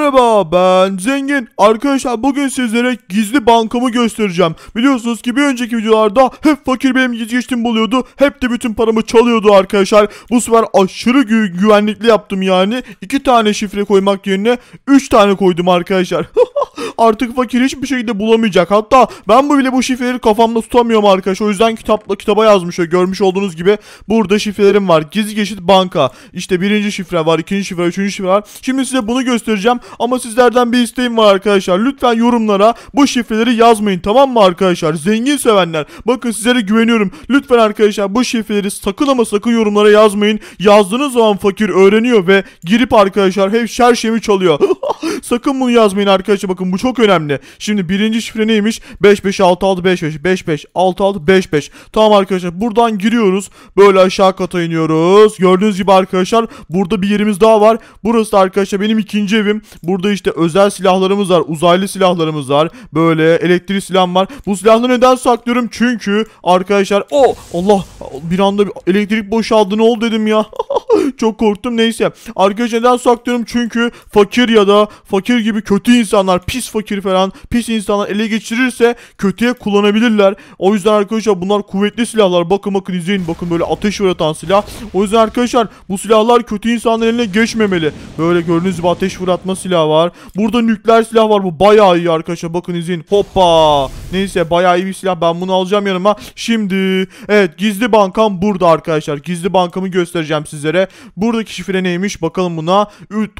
Merhaba ben Zengin. Arkadaşlar bugün sizlere gizli bankamı göstereceğim. Biliyorsunuz ki bir önceki videolarda hep fakir benim geçtim buluyordu. Hep de bütün paramı çalıyordu arkadaşlar. Bu sefer aşırı gü güvenlikli yaptım yani. iki tane şifre koymak yerine üç tane koydum arkadaşlar. Artık fakir hiçbir şekilde bulamayacak. Hatta ben bu bile bu şifreleri kafamda tutamıyorum arkadaşlar. O yüzden kitapla kitaba yazmış. Görmüş olduğunuz gibi burada şifrelerim var. Gizli geçit banka. İşte birinci şifre var, ikinci şifre, üçüncü şifre var. Şimdi size bunu göstereceğim. Ama sizlerden bir isteğim var arkadaşlar. Lütfen yorumlara bu şifreleri yazmayın tamam mı arkadaşlar? Zengin sevenler. Bakın sizlere güveniyorum. Lütfen arkadaşlar bu şifreleri sakın ama sakın yorumlara yazmayın. Yazdığınız zaman fakir öğreniyor ve girip arkadaşlar hep her şeyimi çalıyor. sakın bunu yazmayın arkadaşlar. Bakın bu çok önemli. Şimdi birinci şifre neymiş? 5 5 6 6 5 5 5 5 6 6 5 5. Tamam arkadaşlar buradan giriyoruz. Böyle aşağı kata iniyoruz. Gördüğünüz gibi arkadaşlar burada bir yerimiz daha var. Burası da arkadaşlar benim ikinci evim. Burada işte özel silahlarımız var. Uzaylı silahlarımız var. Böyle elektrik silahım var. Bu silahları neden saklıyorum? Çünkü arkadaşlar o oh, Allah bir anda elektrik boşaldı ne oldu dedim ya. çok korktum neyse. Arkadaşlar neden saklıyorum? Çünkü fakir ya da fakir gibi kötü insanlar pis pis fakir falan pis insanlar ele geçirirse kötüye kullanabilirler. O yüzden arkadaşlar bunlar kuvvetli silahlar. Bakın bakın izleyin bakın böyle ateş fırlatan silah. O yüzden arkadaşlar bu silahlar kötü insanların eline geçmemeli. Böyle gördüğünüz gibi ateş fırlatma silahı var. Burada nükleer silah var bu bayağı iyi arkadaşlar bakın izleyin. Hoppa. Neyse bayağı iyi bir silah. Ben bunu alacağım yanıma. Şimdi evet gizli bankam burada arkadaşlar. Gizli bankamı göstereceğim sizlere. Buradaki şifre neymiş? Bakalım buna.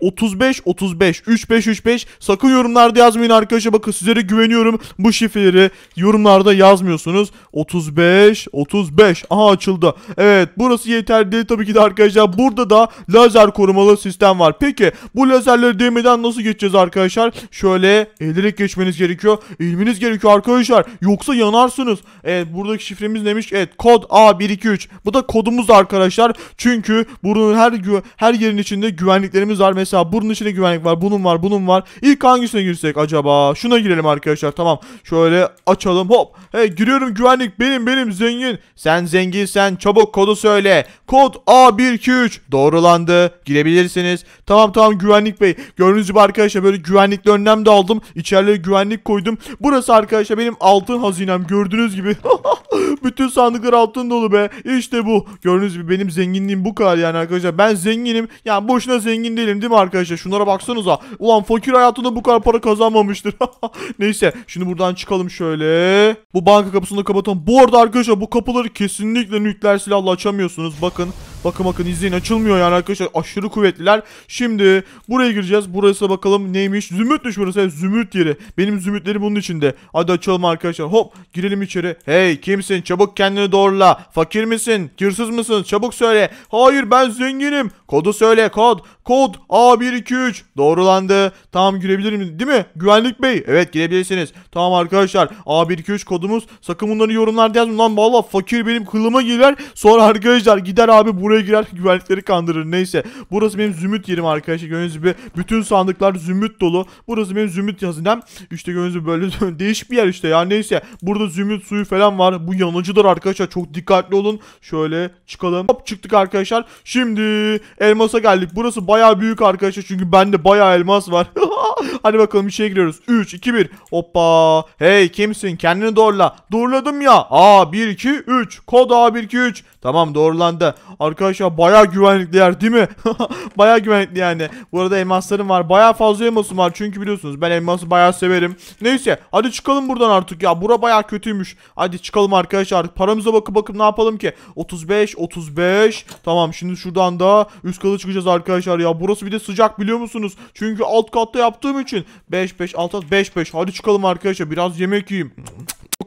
35 35 35 35 sakın yorumlarda yazmayın arkadaşlar. Bakın sizlere güveniyorum. Bu şifreleri yorumlarda yazmıyorsunuz. 35 35. Aha açıldı. Evet burası yeterli değil tabii ki de arkadaşlar. Burada da lazer korumalı sistem var. Peki bu lazerleri değmeden nasıl geçeceğiz arkadaşlar? Şöyle eğilerek geçmeniz gerekiyor. Eğilmeniz gerekiyor arkadaşlar soru Yoksa yanarsınız. Evet buradaki şifremiz neymiş? Evet kod A123. Bu da kodumuz arkadaşlar. Çünkü burunun her her yerin içinde güvenliklerimiz var. Mesela bunun içinde güvenlik var. Bunun var. Bunun var. İlk hangisine girsek acaba? Şuna girelim arkadaşlar. Tamam. Şöyle açalım. Hop. Hey giriyorum güvenlik. Benim benim zengin. Sen zengin sen çabuk kodu söyle. Kod A123. Doğrulandı. Girebilirsiniz. Tamam tamam güvenlik bey. Gördüğünüz gibi arkadaşlar böyle güvenlikli önlem de aldım. İçeriye güvenlik koydum. Burası arkadaşlar benim benim altın hazinem gördüğünüz gibi. Bütün sandıklar altın dolu be. İşte bu. Gördüğünüz gibi benim zenginliğim bu kadar yani arkadaşlar. Ben zenginim. Yani boşuna zengin değilim değil mi arkadaşlar? Şunlara baksanıza. Ulan fakir hayatında bu kadar para kazanmamıştır. Neyse. Şimdi buradan çıkalım şöyle. Bu banka kapısını da kapatalım. Bu arada arkadaşlar bu kapıları kesinlikle nükleer silahla açamıyorsunuz. Bakın. Bakın bakın izleyin açılmıyor yani arkadaşlar. Aşırı kuvvetliler. Şimdi buraya gireceğiz. Burası bakalım neymiş? Zümrütmüş burası. Evet, zümrüt yeri. Benim zümrütlerim bunun içinde. Hadi açalım arkadaşlar. Hop girelim içeri. Hey kimsin? Çabuk kendini doğrula. Fakir misin? Hırsız mısın? Çabuk söyle. Hayır ben zenginim. Kodu söyle kod. Kod A123. Doğrulandı. Tamam girebilirim değil mi? Güvenlik bey. Evet girebilirsiniz. Tamam arkadaşlar. A123 kodumuz. Sakın bunları yorumlarda yazmayın. Lan valla fakir benim kılıma girer. Sonra arkadaşlar gider abi buraya buraya girer güvenlikleri kandırır. Neyse. Burası benim zümrüt yerim arkadaşlar. Gördüğünüz gibi bütün sandıklar zümrüt dolu. Burası benim zümrüt hazinem. İşte gördüğünüz gibi böyle değişik bir yer işte. Yani neyse. Burada zümrüt suyu falan var. Bu yanıcıdır arkadaşlar. Çok dikkatli olun. Şöyle çıkalım. Hop çıktık arkadaşlar. Şimdi elmasa geldik. Burası baya büyük arkadaşlar. Çünkü bende baya elmas var. Hadi bakalım bir içeri giriyoruz. 3, 2, 1. Hoppa. Hey kimsin? Kendini doğrula. Doğruladım ya. A1, 2, 3. Kod A1, 2, 3. Tamam doğrulandı. Arkadaşlar baya güvenlikli yer değil mi? baya güvenlikli yani. burada arada elmaslarım var. Baya fazla elmasım var. Çünkü biliyorsunuz ben elması baya severim. Neyse hadi çıkalım buradan artık ya. Bura baya kötüymüş. Hadi çıkalım arkadaşlar. Paramıza bakıp bakıp ne yapalım ki? 35 35. Tamam şimdi şuradan da üst kata çıkacağız arkadaşlar ya. Burası bir de sıcak biliyor musunuz? Çünkü alt katta yaptığım için. 5 5 6 5 5. Hadi çıkalım arkadaşlar. Biraz yemek yiyeyim.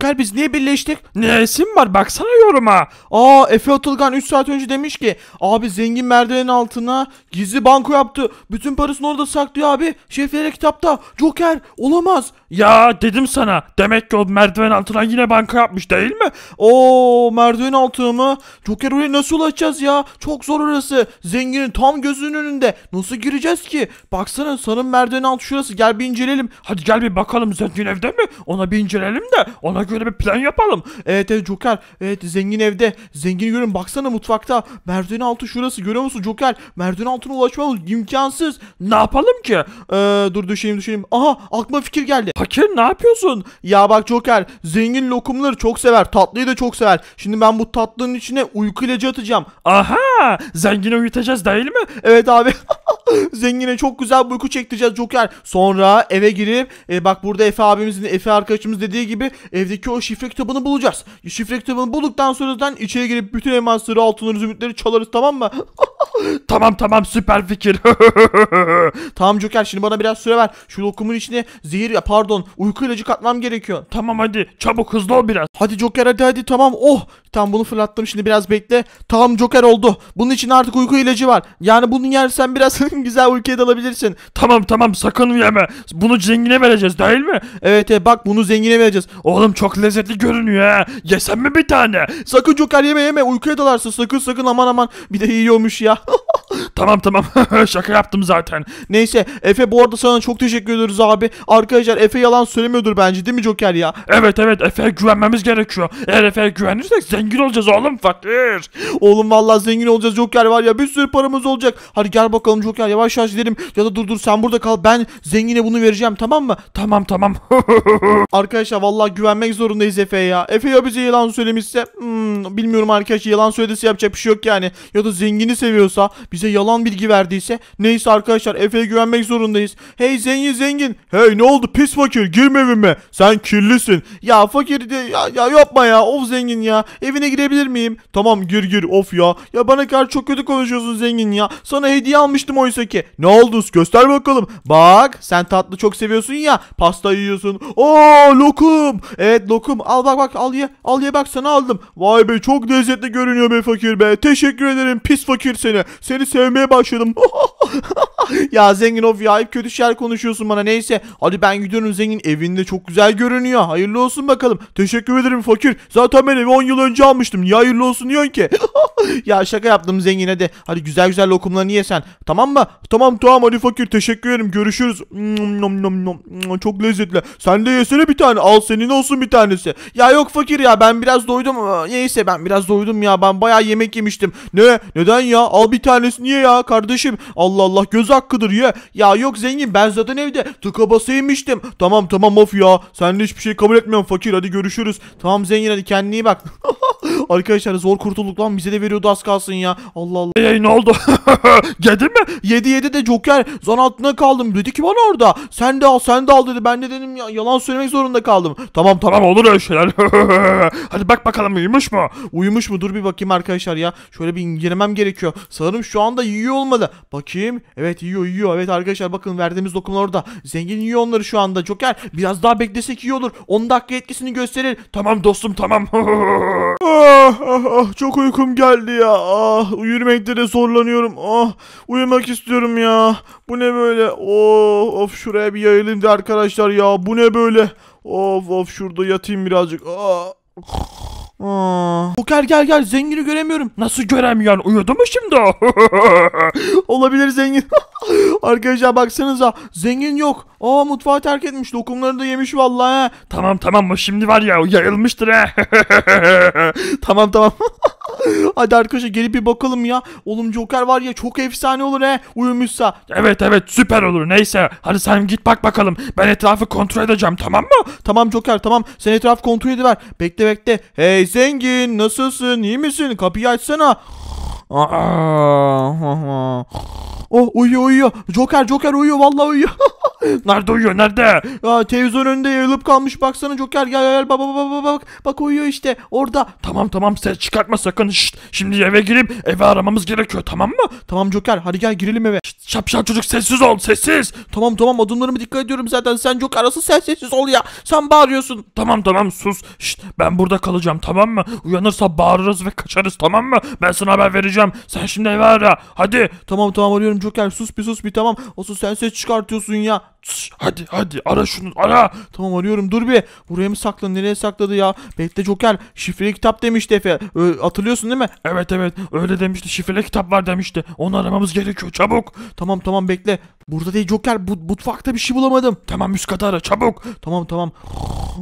Joker biz niye birleştik? Neresi var? Baksana yoruma. Aa Efe Atılgan 3 saat önce demiş ki abi zengin merdivenin altına gizli banko yaptı. Bütün parasını orada saklıyor abi. Şeflere kitapta. Joker olamaz. Ya dedim sana. Demek ki o merdiven altına yine banka yapmış değil mi? Oo merdiven altına mı? Joker oraya nasıl ulaşacağız ya? Çok zor orası. Zenginin tam gözünün önünde. Nasıl gireceğiz ki? Baksana sanırım merdiven altı şurası. Gel bir inceleyelim. Hadi gel bir bakalım zengin evde mi? Ona bir inceleyelim de ona artık öyle bir plan yapalım. Evet evet Joker. Evet zengin evde. Zengini görün baksana mutfakta. Merdiven altı şurası görüyor musun Joker? Merdiven altına ulaşmamız imkansız. Ne yapalım ki? Ee, dur düşüneyim düşüneyim. Aha aklıma fikir geldi. Fakir ne yapıyorsun? Ya bak Joker zengin lokumları çok sever. Tatlıyı da çok sever. Şimdi ben bu tatlının içine uyku ilacı atacağım. Aha zengini uyutacağız değil mi? Evet abi. Zengine çok güzel bir uyku çektireceğiz Joker. Sonra eve girip e, bak burada Efe abimizin Efe arkadaşımız dediği gibi evdeki o şifre kitabını bulacağız. Şifre kitabını bulduktan sonra zaten içeri girip bütün elmasları altınları zümrütleri çalarız tamam mı? Tamam tamam süper fikir. tamam Joker şimdi bana biraz süre ver. Şu lokumun içine zehir ya pardon uyku ilacı katmam gerekiyor. Tamam hadi çabuk hızlı ol biraz. Hadi Joker hadi hadi tamam oh. Tam bunu fırlattım şimdi biraz bekle. Tamam Joker oldu. Bunun için artık uyku ilacı var. Yani bunu yersen biraz güzel uykuya dalabilirsin. Tamam tamam sakın yeme. Bunu zengine vereceğiz değil mi? Evet e, bak bunu zengine vereceğiz. Oğlum çok lezzetli görünüyor ha. Yesen mi bir tane? Sakın Joker yeme yeme uykuya dalarsın sakın sakın aman aman. Bir de yiyormuş ya. Tamam tamam şaka yaptım zaten. Neyse Efe bu arada sana çok teşekkür ederiz abi. Arkadaşlar Efe yalan söylemiyordur bence değil mi Joker ya? Evet evet Efe'ye güvenmemiz gerekiyor. Eğer Efe'ye güvenirsek zengin olacağız oğlum fakir. Oğlum vallahi zengin olacağız Joker var ya bir sürü paramız olacak. Hadi gel bakalım Joker yavaş yavaş gidelim. Ya da dur dur sen burada kal ben zengine bunu vereceğim tamam mı? Tamam tamam. arkadaşlar vallahi güvenmek zorundayız Efe'ye ya. Efe ya bize yalan söylemişse hmm, bilmiyorum arkadaşlar yalan söylediyse yapacak bir şey yok yani. Ya da zengini seviyorsa yaptıysa, bize yalan bilgi verdiyse neyse arkadaşlar Efe'ye güvenmek zorundayız. Hey zengin zengin. Hey ne oldu pis fakir girme evime. Sen kirlisin. Ya fakir de ya, ya yapma ya of zengin ya. Evine girebilir miyim? Tamam gir gir of ya. Ya bana karşı çok kötü konuşuyorsun zengin ya. Sana hediye almıştım oysa ki. Ne oldu göster bakalım. Bak sen tatlı çok seviyorsun ya. Pasta yiyorsun. Aa lokum. Evet lokum al bak bak al ye. Al ye bak sana aldım. Vay be çok lezzetli görünüyor be fakir be. Teşekkür ederim pis fakir seni. Seni sevmeye başladım. ya zengin of ya hep kötü şeyler konuşuyorsun bana neyse. Hadi ben gidiyorum zengin evinde çok güzel görünüyor. Hayırlı olsun bakalım. Teşekkür ederim fakir. Zaten ben evi 10 yıl önce almıştım. Niye hayırlı olsun diyorsun ki? ya şaka yaptım zengin hadi. Hadi güzel güzel lokumlarını ye sen. Tamam mı? Tamam tamam hadi fakir teşekkür ederim. Görüşürüz. Çok lezzetli. Sen de yesene bir tane. Al senin olsun bir tanesi. Ya yok fakir ya ben biraz doydum. Neyse ben biraz doydum ya. Ben bayağı yemek yemiştim. Ne? Neden ya? Al bir tanesi niye ya kardeşim? Allah Allah Allah göz hakkıdır ya. Ya yok zengin ben zaten evde tıka basa yemiştim. Tamam tamam of ya. Sen de hiçbir şey kabul etmiyorum fakir hadi görüşürüz. Tamam zengin hadi kendine iyi bak. Arkadaşlar zor kurtulduk lan bize de veriyordu az kalsın ya. Allah Allah. Ee, ne oldu? Yedin mi? Yedi yedi de Joker zan altına kaldım. Dedi ki bana orada sen de al sen de al dedi. Ben de dedim ya, yalan söylemek zorunda kaldım. Tamam tamam olur öyle şeyler. hadi bak bakalım uyumuş mu? Uyumuş mu? Dur bir bakayım arkadaşlar ya. Şöyle bir incelemem gerekiyor. Sanırım şu anda iyi olmadı Bakayım Bakayım. Evet yiyor yiyor. Evet arkadaşlar bakın verdiğimiz dokunlar orada. Zengin yiyor onları şu anda. Joker biraz daha beklesek iyi olur. 10 dakika etkisini gösterir. Tamam dostum tamam. ah, ah, ah, çok uykum geldi ya. Ah, uyurmekte de zorlanıyorum. Ah, uyumak istiyorum ya. Bu ne böyle? Oh, of şuraya bir yayılayım de arkadaşlar ya. Bu ne böyle? Of of şurada yatayım birazcık. Ah. Aa. Joker gel gel zengini göremiyorum. Nasıl göremiyorsun? Uyudu mu şimdi? Olabilir zengin. Arkadaşlar baksanıza zengin yok. Aa mutfağı terk etmiş. Lokumları da yemiş vallahi. Tamam tamam mı şimdi var ya yayılmıştır he. tamam tamam. Hadi arkadaşlar gelip bir bakalım ya. Oğlum Joker var ya çok efsane olur he. Uyumuşsa. Evet evet süper olur neyse. Hadi sen git bak bakalım. Ben etrafı kontrol edeceğim tamam mı? Tamam Joker tamam. Sen etraf kontrol ediver. Bekle bekle. Hey zengin nasılsın iyi misin? Kapıyı açsana. Oh uyuyor uyuyor. Joker Joker uyuyor vallahi uyuyor. nerede uyuyor nerede? Aa, televizyon önünde yayılıp kalmış baksana Joker gel gel bak bak bak bak. Bak uyuyor işte orada. Tamam tamam ses çıkartma sakın. Şşt, şimdi eve girip eve aramamız gerekiyor tamam mı? Tamam Joker hadi gel girelim eve. Şşt, şapşal çocuk sessiz ol sessiz. Tamam tamam adımlarımı dikkat ediyorum zaten. Sen Joker asıl sen sessiz ol ya. Sen bağırıyorsun. Tamam tamam sus. Şşt, ben burada kalacağım tamam mı? Uyanırsa bağırırız ve kaçarız tamam mı? Ben sana haber vereceğim. Sen şimdi eve ara. Hadi. Tamam tamam arıyorum Oğlum Joker sus bir sus bir tamam. Asıl sen ses çıkartıyorsun ya hadi hadi ara şunu ara. Tamam arıyorum dur bir. Buraya mı sakladı nereye sakladı ya? Bekle Joker şifreli kitap demişti Efe. Ö, hatırlıyorsun değil mi? Evet evet öyle demişti şifreli kitap var demişti. Onu aramamız gerekiyor çabuk. Tamam tamam bekle. Burada değil Joker bu, mutfakta bir şey bulamadım. Tamam üst kata ara çabuk. Tamam tamam.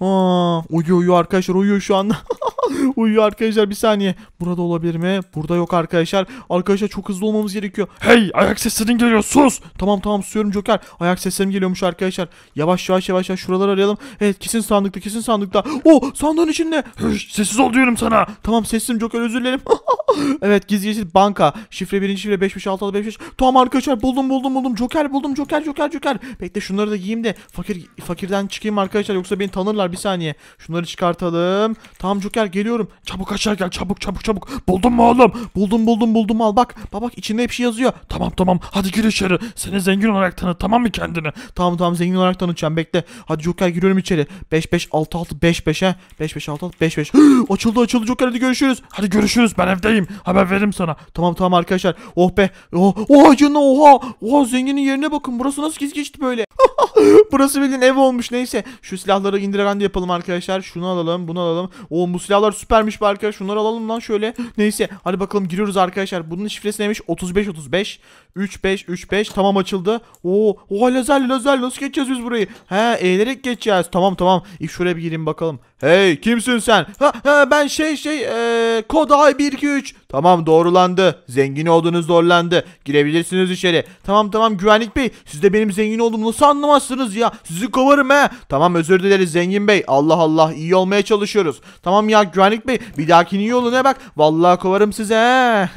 Aa, uyuyor uyuyor arkadaşlar uyuyor şu anda. uyuyor arkadaşlar bir saniye. Burada olabilir mi? Burada yok arkadaşlar. Arkadaşlar çok hızlı olmamız gerekiyor. Hey ayak seslerin geliyor sus. Tamam tamam susuyorum Joker. Ayak seslerim geliyor geliyormuş arkadaşlar. Yavaş yavaş yavaş yavaş şuraları arayalım. Evet kesin sandıkta kesin sandıkta. O sandığın içinde. Hış, sessiz ol diyorum sana. Tamam sessizim çok özür dilerim. evet gizli yeşil banka. Şifre birinci şifre 5566 55. Tamam arkadaşlar buldum buldum buldum. Joker buldum Joker Joker Joker. Bekle şunları da giyeyim de fakir fakirden çıkayım arkadaşlar yoksa beni tanırlar bir saniye. Şunları çıkartalım. Tamam Joker geliyorum. Çabuk aşağı gel çabuk çabuk çabuk. Buldum mu oğlum? Buldum buldum buldum al bak. Bak bak içinde hep şey yazıyor. Tamam tamam hadi gir içeri. Seni zengin olarak tanıt tamam mı kendini? Tamam tamam zengin olarak tanıtacağım bekle. Hadi Joker giriyorum içeri. 5 5 6 6 5 5'e 5 5 6 6 5 5. açıldı açıldı Joker hadi görüşürüz. Hadi görüşürüz ben evdeyim arayayım. Haber veririm sana. Tamam tamam arkadaşlar. Oh be. Oh, oh canına oha. Oha zenginin yerine bakın. Burası nasıl gizgeçti böyle. Burası bildiğin ev olmuş. Neyse. Şu silahları indiraganda yapalım arkadaşlar. Şunu alalım. Bunu alalım. O bu silahlar süpermiş be arkadaşlar. Şunları alalım lan şöyle. Neyse. Hadi bakalım giriyoruz arkadaşlar. Bunun şifresi neymiş? 35 35 35 35. Tamam açıldı. Oo. Oha lazer lazer. Nasıl geçeceğiz biz burayı? He eğilerek geçeceğiz. Tamam tamam. İlk şuraya bir gireyim bakalım. Hey kimsin sen? Ha, ha ben şey şey. Ee, kod A123. Tamam doğrulandı. Zengin olduğunuz doğrulandı. Girebilirsiniz içeri. Tamam tamam güvenlik bey. Siz de benim zengin olduğumu nasıl anlamazsınız ya? Sizi kovarım he. Tamam özür dileriz zengin bey. Allah Allah iyi olmaya çalışıyoruz. Tamam ya güvenlik bey bir dahakinin yoluna bak. Vallahi kovarım size he.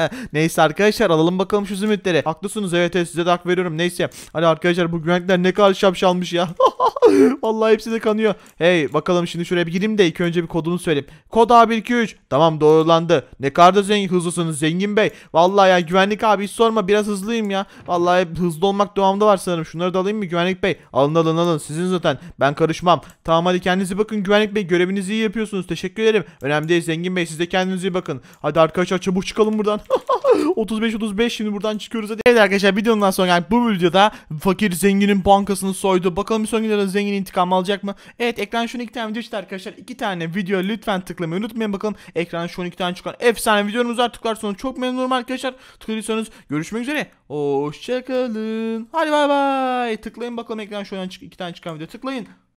Neyse arkadaşlar alalım bakalım şu zümrütleri. Haklısınız evet, evet size de hak veriyorum. Neyse. Hadi arkadaşlar bu güvenlikler ne kadar şapşalmış ya. Vallahi hepsi de kanıyor. Hey bakalım şimdi şuraya bir gireyim de ilk önce bir kodumu söyleyeyim. Kod A123. Tamam doğrulandı. Ne kadar kadar zengin, hızlısınız zengin bey. Vallahi ya güvenlik abi hiç sorma biraz hızlıyım ya. Vallahi hızlı olmak doğamda var sanırım. Şunları da alayım mı güvenlik bey? Alın alın alın sizin zaten. Ben karışmam. Tamam hadi kendinize bakın güvenlik bey. Görevinizi iyi yapıyorsunuz. Teşekkür ederim. Önemli değil zengin bey siz de kendinize iyi bakın. Hadi arkadaşlar çabuk çıkalım buradan. 35-35 şimdi buradan çıkıyoruz hadi. Evet arkadaşlar videonun sonra yani bu videoda fakir zenginin bankasını soydu. Bakalım bir sonraki zengin intikam alacak mı? Evet ekran şu iki tane video çıktı arkadaşlar. iki tane video lütfen tıklamayı unutmayın. Bakalım ekran şu iki tane çıkan efsane videomuz var. Tıklarsanız çok memnunum arkadaşlar. Tıkladıysanız görüşmek üzere. Hoşçakalın. Hadi bay bay. Tıklayın bakalım ekran şu iki tane çıkan video tıklayın.